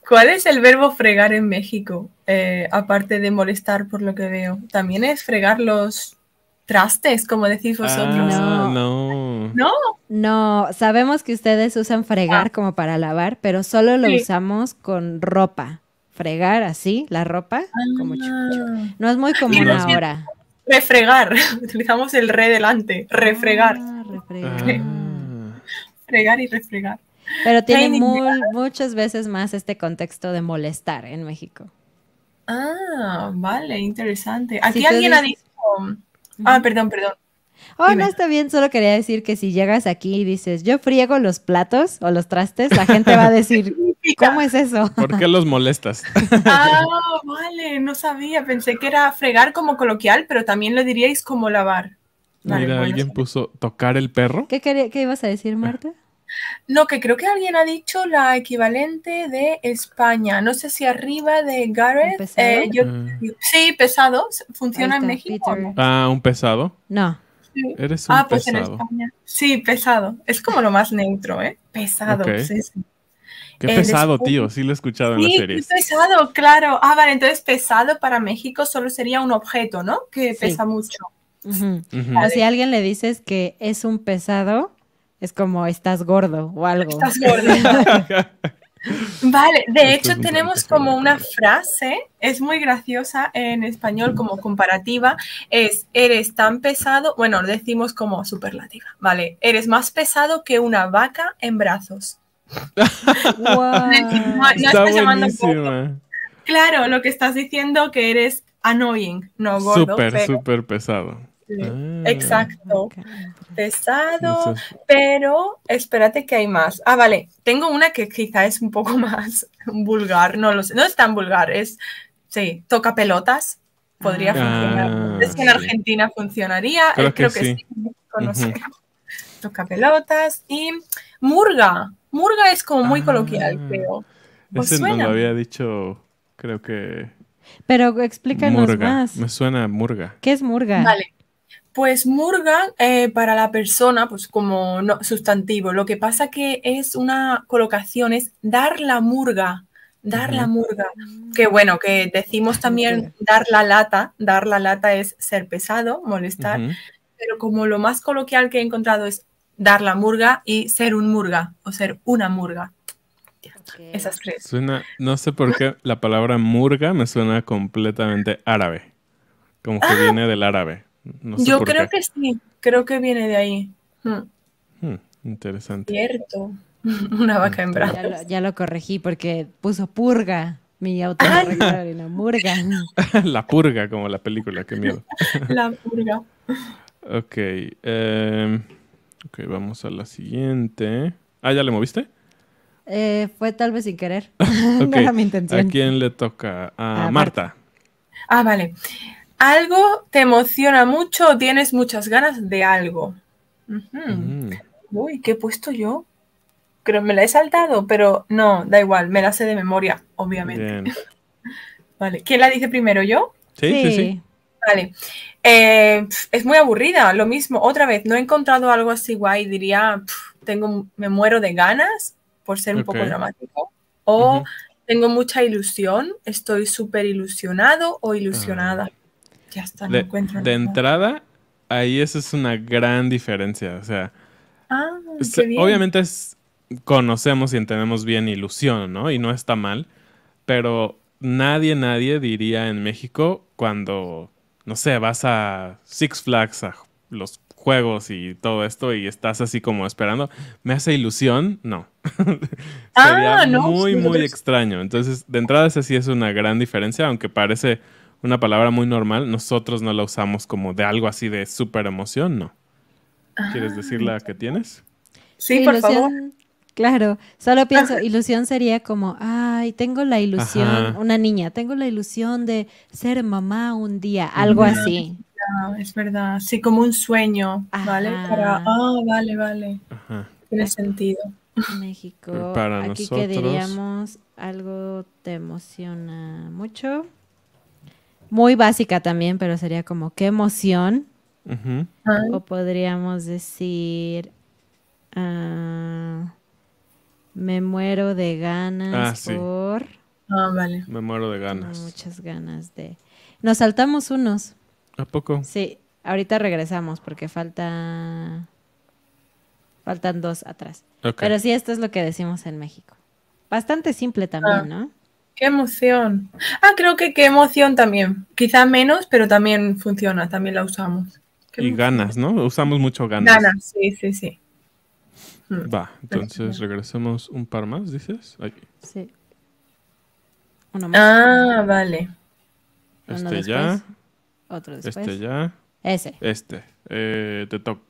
¿Cuál es el verbo fregar en México? Eh, aparte de molestar, por lo que veo. También es fregar los trastes, como decís vosotros. Ah, no. No. No, sabemos que ustedes usan fregar ah. como para lavar, pero solo lo usamos con ropa. Fregar así, la ropa, como ah. No es muy común ahora. Refregar. Utilizamos el re delante. Ah, refregar. Fregar y refregar. Pero tiene muchas veces más este contexto de molestar en México. Ah, vale, interesante. Aquí alguien ha dicho. Ah, perdón, perdón. Oh, no está bien, solo quería decir que si llegas aquí y dices, yo friego los platos o los trastes, la gente va a decir, ¿cómo es eso? ¿Por qué los molestas? ah, vale, no sabía, pensé que era fregar como coloquial, pero también lo diríais como lavar. Mira, alguien puso tocar el perro. ¿Qué, ibas a decir, ah. Marta? No, que creo que alguien ha dicho la equivalente de España. No sé si arriba de Gareth. Eh, ah. Sí, pesados. ¿Funciona en México? Ah, un pesado. No. Eres un ah, pues pesado. en España. Sí, pesado. Es como lo más neutro, ¿eh? Pesado. Pues qué pesado, tío. Sí lo he escuchado en la serie. Es pesado, claro. Ah, vale, entonces pesado para México solo sería un objeto, ¿no? Que pesa mucho. Si a alguien le dices que es un pesado, es como estás gordo o algo. Estás gordo. Vale, de hecho tenemos como una frase, es muy graciosa en español como comparativa, es eres tan pesado, bueno, decimos como superlativa, vale, eres más pesado que una vaca en brazos. Claro, lo que estás diciendo que eres annoying, no gordo. Súper, súper pesado. Ah, Exacto. Pesado, pero espérate que hay más. Ah, vale. Tengo una que quizá es un poco más vulgar, no lo No es tan vulgar, es, sí, toca pelotas. Podría ah, funcionar. Es que en Argentina funcionaría. Creo, que, sí. Toca pelotas y murga. Murga es como muy coloquial, ah, creo. Ese no lo había dicho, creo que pero explícanos más. Me suena murga. ¿Qué es murga? Vale. Pues murga, eh, para la persona, pues como no, sustantivo, lo que pasa que es una colocación, es dar la murga, dar la murga. Que bueno, que decimos ah, también dar la lata, dar la lata es ser pesado, molestar, pero como lo más coloquial que he encontrado es dar la murga y ser un murga o ser una murga. Esas tres. Suena, no sé por qué la palabra murga me suena completamente árabe, como que ah. viene del árabe. Yo creo que sí, creo que viene de ahí. Hmm. Hmm, interesante. Cierto. Una vaca en brazos. Ya lo, corregí porque puso purga mi auto en la murga. la purga, como la película, qué miedo. la purga. Ok. Em, ok, vamos a la siguiente. Ah, ¿ya le moviste? Eh, fue tal vez sin querer. ¿A quién le toca? A, Marta. Ah, vale algo te emociona mucho o tienes muchas ganas de algo. Mm. Uy, ¿qué he puesto yo? Creo que me la he saltado, pero no, da igual, me la sé de memoria, obviamente. vale, ¿quién la dice primero? ¿Yo? Sí, sí, Vale. Eh, es muy aburrida, lo mismo, otra vez, no he encontrado algo así guay, diría, tengo, me muero de ganas, por ser un poco dramático, o tengo mucha ilusión, estoy súper ilusionado o ah. ilusionada. Ya está, no de, De entrada, ahí eso es una gran diferencia. O sea, ah, obviamente conocemos y entendemos bien ilusión, ¿no? Y no está mal, pero nadie, nadie diría en México cuando, no sé, vas a Six Flags, a los juegos y todo esto y estás así como esperando, ¿me hace ilusión? No. ah, no, muy, muy pues. extraño. Entonces, de entrada, esa sí es una gran diferencia, aunque parece una palabra muy normal, nosotros no la usamos como de algo así de súper emoción, ¿no? Ah, ¿Quieres decir la que tienes? Sí, por favor. Claro, solo pienso, ilusión sería como, ay, tengo la ilusión, una niña, tengo la ilusión de ser mamá un día, algo así. Ah, es verdad, sí, como un sueño, ¿vale? Para, oh, vale, vale. Tiene sentido. México, aquí que diríamos algo te emociona mucho muy básica también, pero sería como qué emoción. O podríamos decir, ah, me muero de ganas ah, por... Ah, me muero de ganas. muchas ganas de... Nos saltamos unos. ¿A poco? Sí, ahorita regresamos porque falta... Faltan dos atrás. Pero sí, esto es lo que decimos en México. Bastante simple también, ¿no? emoción. Ah, creo que qué emoción también. Quizá menos, pero también funciona, también la usamos. y ganas, ¿no? Usamos mucho ganas. Ganas, sí, sí, sí. Mm, Va, entonces regresemos un par más, dices. Sí. Uno más. Ah, vale. Este ya. Este ya. Ese. Este. Eh, te toca.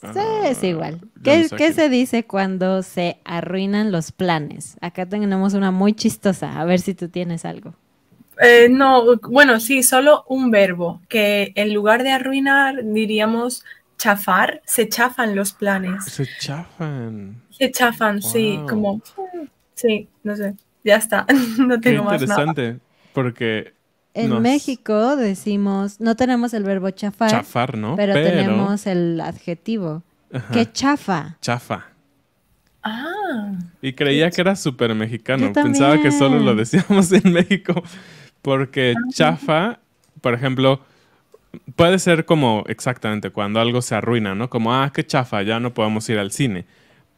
Sí, es ah, igual. ¿Qué, se dice cuando se arruinan los planes? Acá tenemos una muy chistosa, a ver si tú tienes algo. Eh, no, bueno, sí, solo un verbo, que en lugar de arruinar diríamos chafar, se chafan los planes. Se chafan. Se chafan, sí, como... Sí, no sé, ya está, no tengo Qué más. Interesante, porque en México decimos, no tenemos el verbo chafar. Chafar, ¿no? Pero, tenemos el adjetivo. ¿Qué chafa. Chafa. Ah. Y creía que era súper mexicano. Pensaba que solo lo decíamos en México. Porque ah. chafa, por ejemplo, puede ser como exactamente cuando algo se arruina, ¿no? Como, ah, qué chafa, ya no podemos ir al cine.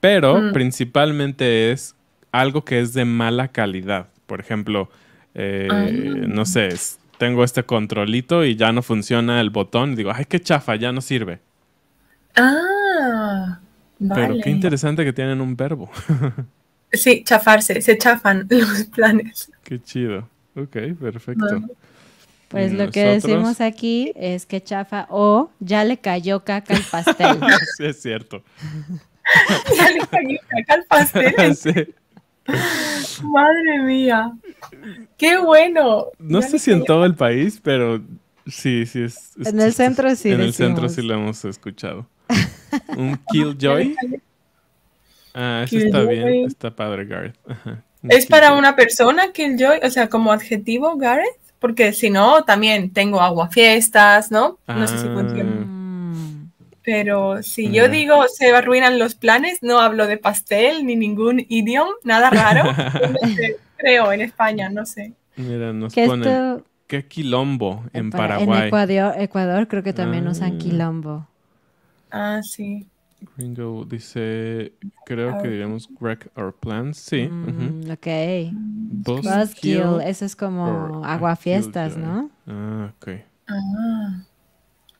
Pero mm. principalmente es algo que es de mala calidad. Por ejemplo, eh, ah. no sé, tengo este controlito y ya no funciona el botón. Digo, ay, que chafa, ya no sirve. Ah, Pero qué interesante que tienen un verbo. sí, chafarse, se chafan los planes. Qué chido. Ok, perfecto. Pues lo que decimos aquí es que chafa o ya le cayó caca al pastel. sí, es cierto. ya le cayó caca al pastel. sí. Madre mía. Qué bueno. No sé si en todo el país, pero sí, sí es. en el centro sí. En el centro sí lo hemos escuchado. Un Killjoy. Ah, está bien. Está padre, Gareth. ¿Es para una persona Killjoy? O sea, como adjetivo, Gareth. Porque si no, también tengo agua fiestas, ¿no? No sé si ah, funciona pero si yo mm. digo se arruinan los planes, no hablo de pastel ni ningún idioma, nada raro. creo en España, no sé. Mira, nos ¿Qué ponen ¿Qué quilombo en Paraguay? En Ecuador, creo que también usan mm. quilombo. Ah, sí. Gringo dice, creo que diríamos wreck our plans, sí. Mm, ok. eso es como aguafiestas, ¿no? Ah, ok. Ah.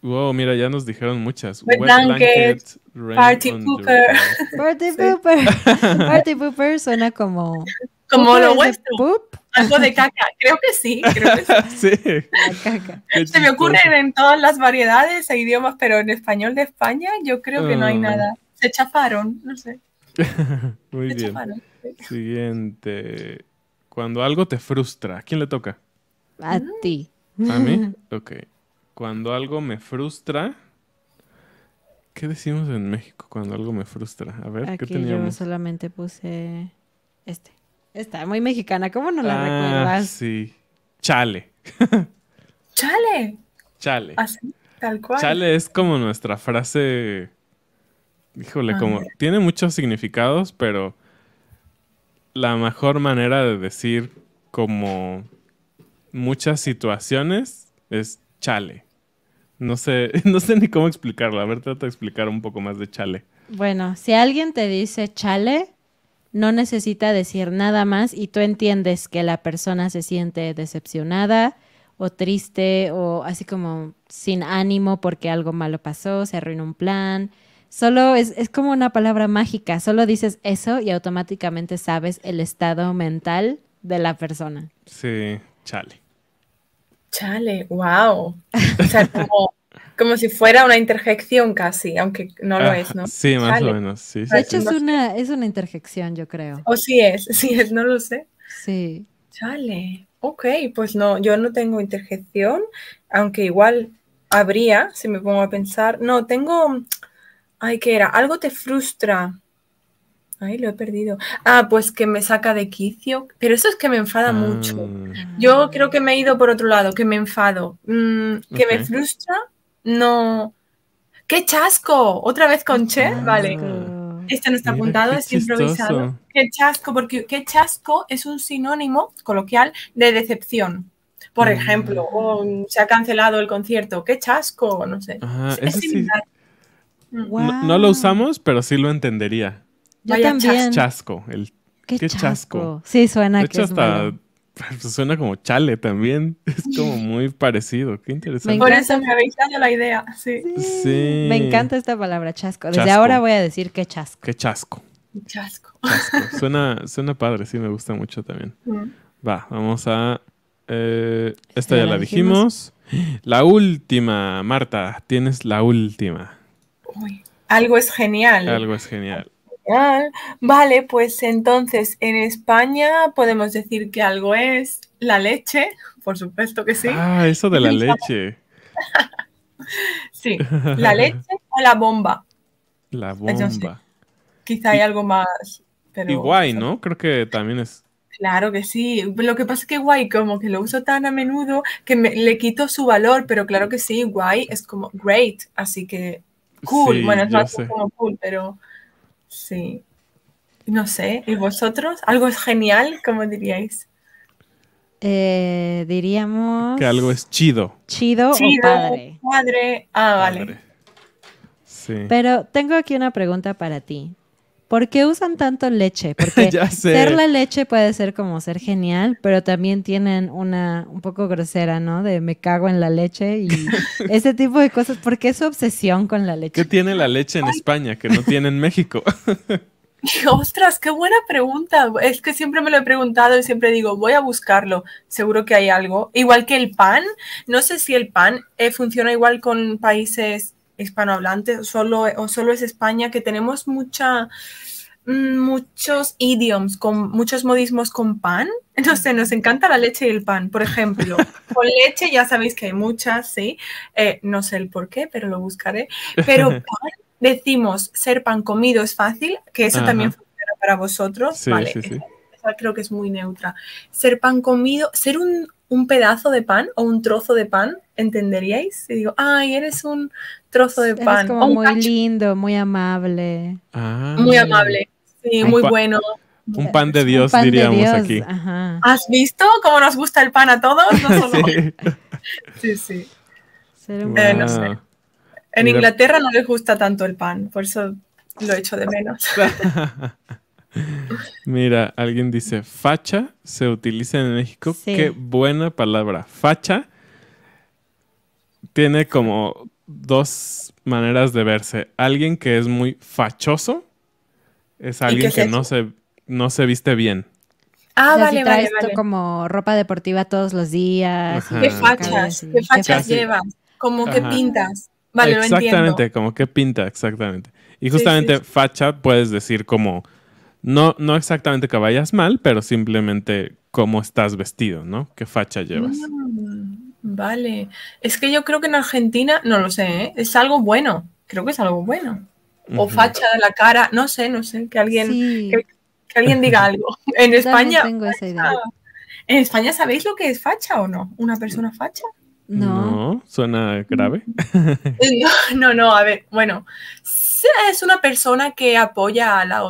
Wow, mira, ya nos dijeron muchas. Wet blanket, Party Pooper. Party Pooper. Party Pooper suena como... Como lo vuestro. Poop? Algo de caca. Creo que sí. Creo que sí. Se me ocurren en todas las variedades e idiomas, pero en español de España yo creo que no hay oh, nada. Se chafaron, no sé. Muy bien. Siguiente. Cuando algo te frustra, ¿a quién le toca? A mm. ti. ¿A mí? Ok cuando algo me frustra. ¿Qué decimos en México cuando algo me frustra? A ver, ¿qué teníamos? Yo solamente puse este. Está muy mexicana, ¿cómo no la ah, Sí. Chale. Chale. Chale. Así, tal cual. Chale es como nuestra frase. Híjole, como. Tiene muchos significados, pero la mejor manera de decir como muchas situaciones es chale. No sé, no sé ni cómo explicarlo. A ver, trata de explicar un poco más de chale. Bueno, si alguien te dice chale, no necesita decir nada más y tú entiendes que la persona se siente decepcionada o triste o así como sin ánimo porque algo malo pasó, se arruinó un plan. Solo es, es como una palabra mágica, solo dices eso y automáticamente sabes el estado mental de la persona. Sí, chale. Chale, wow. O sea, como, como si fuera una interjección casi, aunque no lo es, ¿no? Sí, más o menos. Sí, de hecho, Es, una, interjección, yo creo. O sí es, sí es, no lo sé. Sí. Chale. Ok, pues no, yo no tengo interjección, aunque igual habría, si me pongo a pensar. No, tengo. Ay, ¿qué era? Algo te frustra. Ay, lo he perdido. Ah, pues que me saca de quicio. Pero eso es que me enfada mucho. Ah. Yo creo que me he ido por otro lado, que me enfado. Mm, que me frustra. No. ¡Qué chasco! ¿Otra vez con Che? Ah. Vale. Mm. Este no está apuntado, es improvisado. Qué chasco, porque qué chasco es un sinónimo coloquial de decepción. Por mm. ejemplo, oh, se ha cancelado el concierto, qué chasco, no sé. Ah, no, lo usamos, pero sí lo entendería chasco. El, qué, chasco. Sí, suena de Suena como chale también. Es como muy parecido. Qué interesante. Por eso me habéis dado la idea. Sí. Me encanta esta palabra chasco. Desde ahora voy a decir qué chasco. Qué chasco. Chasco. Suena, padre, sí, me gusta mucho también. Mm. Va, vamos a. Eh, esta ya, la dijimos. La última, Marta. Tienes la última. algo es genial. Algo es genial. Vale, pues entonces en España podemos decir que algo es la leche, por supuesto que sí. Ah, eso de la leche. sí, la leche o la bomba. La pues bomba. quizá hay algo más. Pero... Y guay, ¿no? Creo que también es Claro que sí. Lo que pasa es que guay, como que lo uso tan a menudo que le quito su valor, pero claro que sí, guay es como great, así que cool. bueno, es más como cool, pero Sí. No sé, ¿y vosotros? ¿Algo es genial? ¿Cómo diríais? Eh, diríamos... Que algo es chido. Chido, o padre. Padre. Ah, vale. Sí. Pero tengo aquí una pregunta para ti. ¿Por qué usan tanto leche? Porque ser la leche puede ser como ser genial, pero también tienen una un poco grosera, ¿no? De me cago en la leche y ese tipo de cosas. ¿Por qué su obsesión con la leche? ¿Qué tiene la leche en España que no tiene en México? Ostras, qué buena pregunta. Es que siempre me lo he preguntado y siempre digo, voy a buscarlo. Seguro que hay algo. Igual que el pan. No sé si el pan eh, funciona igual con países hispanohablante, solo, o solo es España, que tenemos mucha, mm, muchos idioms, con muchos modismos con pan. No sé, nos encanta la leche y el pan, por ejemplo. Con leche ya sabéis que hay muchas, ¿sí? Eh, no sé el por qué, pero lo buscaré. Pero pan, decimos ser pan comido es fácil, que eso también funciona para vosotros. vale, creo que es muy neutra. Ser pan comido, ser un, un pedazo de pan o un trozo de pan, ¿entenderíais? Si digo, ay, eres un trozo de pan. como muy lindo, muy amable. Ah. muy amable, sí, muy bueno. Un pan de Dios, diríamos aquí. ¿Has visto cómo nos gusta el pan a todos? sí. sí, sí. Eh, no En Inglaterra no les gusta tanto el pan, por eso lo echo de menos. Mira, alguien dice, facha se utiliza en México. Qué buena palabra. Facha tiene como, dos maneras de verse. Alguien que es muy fachoso es alguien que no se, no se viste bien. Ah, vale, vale, vale. como ropa deportiva todos los días. ¿Qué fachas? ¿Qué fachas llevas? ¿Cómo que pintas. Vale, lo Exactamente, como qué pinta, exactamente. Y justamente facha puedes decir como, no, no exactamente que vayas mal, pero simplemente cómo estás vestido, ¿no? ¿Qué facha llevas? Mm. Vale. Es que yo creo que en Argentina, no lo sé, ¿eh? es algo bueno. Creo que es algo bueno. O facha de la cara, no sé, no sé, que alguien, alguien diga algo. En España. ¿En España sabéis lo que es facha o no? ¿Una persona facha? No. no. ¿Suena grave? No, no, a ver, bueno, es una persona que apoya a la,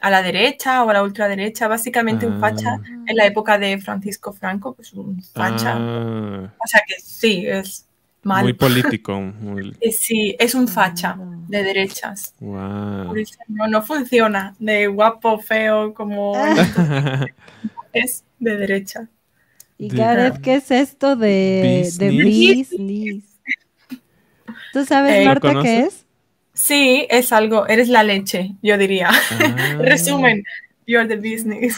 a la derecha o a la ultraderecha, básicamente un facha ah. en la época de Francisco Franco, pues un facha. Ah. O sea que sí, es Muy político. Muy... Eh, sí, es un facha ah. de derechas. no, funciona de guapo, feo, como... es de derecha. Y vez ¿qué es esto de, de ¿Tú sabes, eh, Marta, qué es? Sí, es algo, eres la leche, yo diría. Ah. Resumen, you're the business.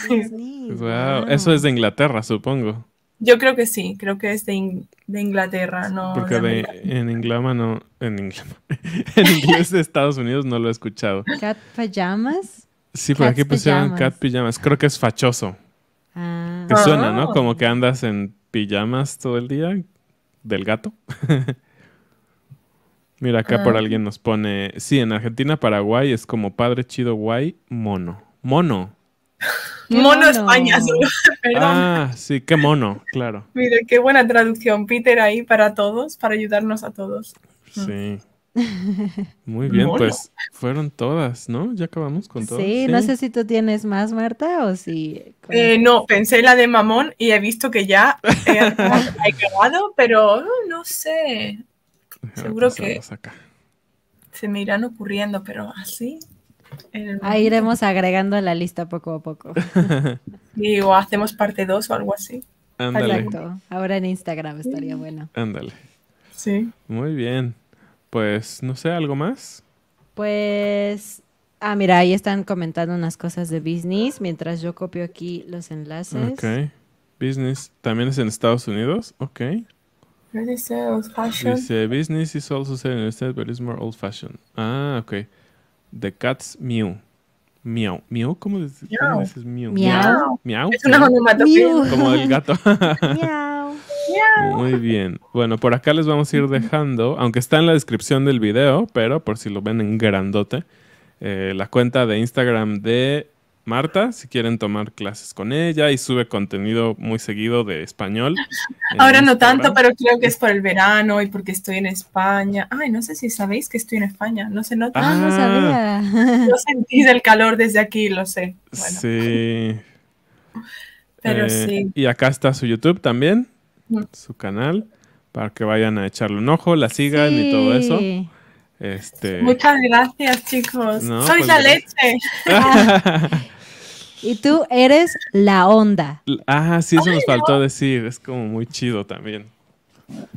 Wow. eso es de Inglaterra, supongo. Yo creo que sí, creo que es de, Inglaterra, no. Porque de, en Inglama no, en en inglés de Estados Unidos no lo he escuchado. Cat pajamas. Sí, por aquí pusieron cat pijamas. Creo que es fachoso. Ah. Que suena, ¿no? Ah. Como que andas en pijamas todo el día del gato. Mira, acá por ah. alguien nos pone, sí, en Argentina, Paraguay es como padre chido guay, mono. Mono. Mono España, Ah, sí, qué mono, claro. mire qué buena traducción, Peter, ahí para todos, para ayudarnos a todos. Sí. Muy bien, pues fueron todas, ¿no? Ya acabamos con todas. Sí, no sé si tú tienes más, Marta, o si... Eh, no, pensé en la de mamón y he visto que ya eh, acabado, pero oh, no sé. Seguro que se me irán ocurriendo, pero así. Ahí iremos agregando la lista poco a poco. y, o hacemos parte 2 o algo así. Ándale. Ahora en Instagram estaría bueno. Ándale. Sí. Muy bien. Pues, no sé, ¿algo más? Pues, ah, mira, ahí están comentando unas cosas de business mientras yo copio aquí los enlaces. Ok. Business. ¿También es en Estados Unidos? Ok. Dice old fashioned. Dice business is also said in instead, but it's more old fashioned. Ah, ok. The cat's meow. Miau. ¿Miau? ¿Cómo, dices miau? Miau. ¿Miau? Es una onomatopeya. Como el gato. miau. Muy bien. Bueno, por acá les vamos a ir dejando, aunque está en la descripción del video, pero por si lo ven en grandote, eh, la cuenta de Instagram de Marta, si quieren tomar clases con ella y sube contenido muy seguido de español. Ahora no tanto, pero creo que es por el verano y porque estoy en España. Ay, no sé si sabéis que estoy en España, no se nota. Ah, no ah. sabía. No sentís el calor desde aquí, lo sé. Sí. Pero eh, sí. Y acá está su YouTube también, mm. su canal, para que vayan a echarle un ojo, la sigan y todo eso. Este... Muchas gracias, chicos. Soy pues la leche. Y tú eres la onda. Ajá, sí, eso nos faltó decir. Es como muy chido también.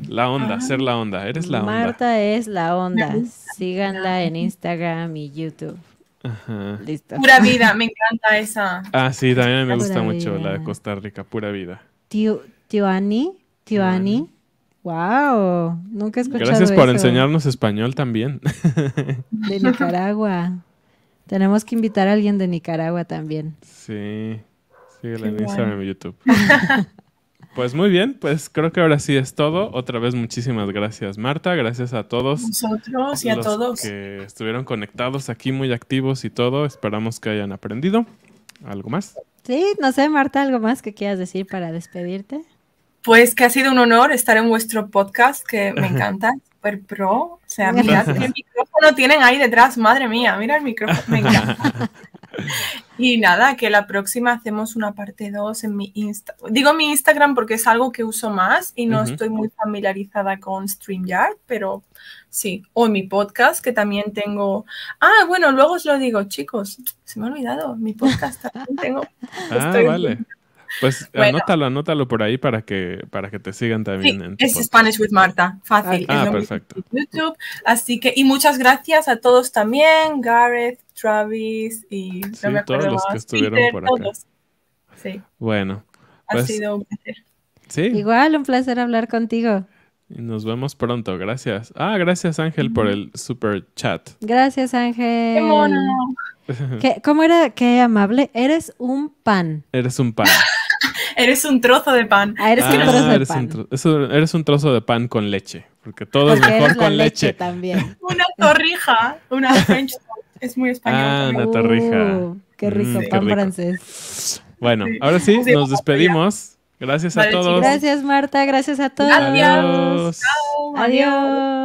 La onda, ah. ser la onda. Eres la onda. Marta es la onda. Síganla en Instagram y YouTube. Ajá. Listo. Pura vida, me encanta esa. Ah, sí, también me gusta mucho la de Costa Rica, pura vida. Tioani. tío Ani, Wow, nunca he escuchado Gracias por enseñarnos español también. De Nicaragua. Tenemos que invitar a alguien de Nicaragua también. Sí, síguela en Instagram y YouTube. pues muy bien, pues creo que ahora sí es todo. Otra vez muchísimas gracias Marta, gracias a todos. Nosotros y a los todos. Que estuvieron conectados aquí muy activos y todo. Esperamos que hayan aprendido. ¿Algo más? Sí, no sé Marta, ¿algo más que quieras decir para despedirte? Pues que ha sido un honor estar en vuestro podcast, que me encanta pro. O sea, mirad el micrófono tienen ahí detrás, madre mía, mira el micrófono, Y nada, que la próxima hacemos una parte 2 en mi Instagram. Digo mi Instagram porque es algo que uso más y no estoy muy familiarizada con StreamYard, pero sí. O mi podcast, que también tengo. Ah, bueno, luego os lo digo, chicos. Se me ha olvidado, mi podcast también tengo. Ah, pues anótalo, anótalo por ahí para que, para que te sigan también. Sí, es Spanish with Marta, fácil. Ah, perfecto. YouTube. Así que, y muchas gracias a todos también, Gareth, Travis y todos los que estuvieron por acá. Sí. Bueno. ha pues, sido un placer. Sí. Igual, un placer hablar contigo. Y nos vemos pronto, gracias. Ah, gracias Ángel por el super chat. Gracias Ángel. Qué mono. ¿Cómo era? Qué amable. Eres un pan. Eres un pan. Eres un trozo de pan. eres, un, trozo de pan. con leche, porque todo es mejor con leche. una torrija, una French es muy español. Ah, una torrija. Uh, qué mm, rico, pan francés. Bueno, ahora sí, nos despedimos. Gracias a todos. Gracias, Marta. Gracias a todos. Adiós. Adiós.